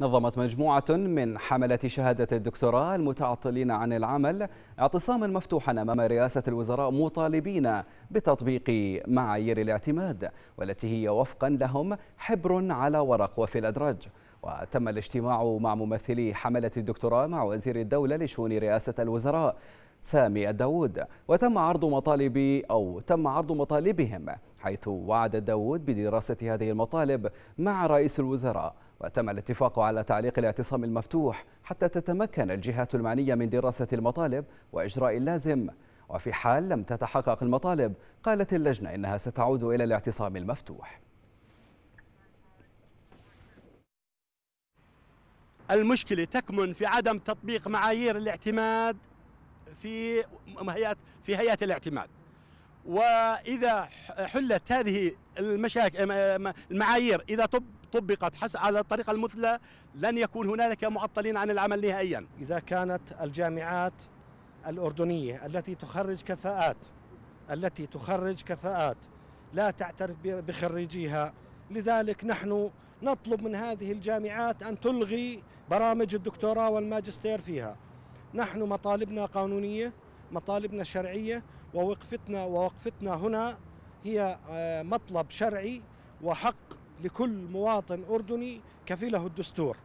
نظمت مجموعة من حملة شهادة الدكتوراه المتعطلين عن العمل اعتصاما مفتوحا أمام رئاسة الوزراء مطالبين بتطبيق معايير الاعتماد والتي هي وفقا لهم حبر على ورق وفي الأدراج وتم الاجتماع مع ممثلي حملة الدكتوراه مع وزير الدولة لشؤون رئاسة الوزراء سامي الداوود وتم عرض مطالب أو تم عرض مطالبهم حيث وعد الداود بدراسة هذه المطالب مع رئيس الوزراء وتم الاتفاق على تعليق الاعتصام المفتوح حتى تتمكن الجهات المعنية من دراسة المطالب وإجراء اللازم وفي حال لم تتحقق المطالب قالت اللجنة إنها ستعود إلى الاعتصام المفتوح المشكلة تكمن في عدم تطبيق معايير الاعتماد في هيئة في هيئة الاعتماد واذا حلت هذه المشاكل المعايير اذا طبقت على الطريقه المثلى لن يكون هنالك معطلين عن العمل نهائيا. اذا كانت الجامعات الاردنيه التي تخرج كفاءات التي تخرج كفاءات لا تعترف بخريجيها لذلك نحن نطلب من هذه الجامعات ان تلغي برامج الدكتوراه والماجستير فيها. نحن مطالبنا قانونيه مطالبنا الشرعية ووقفتنا ووقفتنا هنا هي آه، مطلب شرعي وحق لكل مواطن أردني كفله الدستور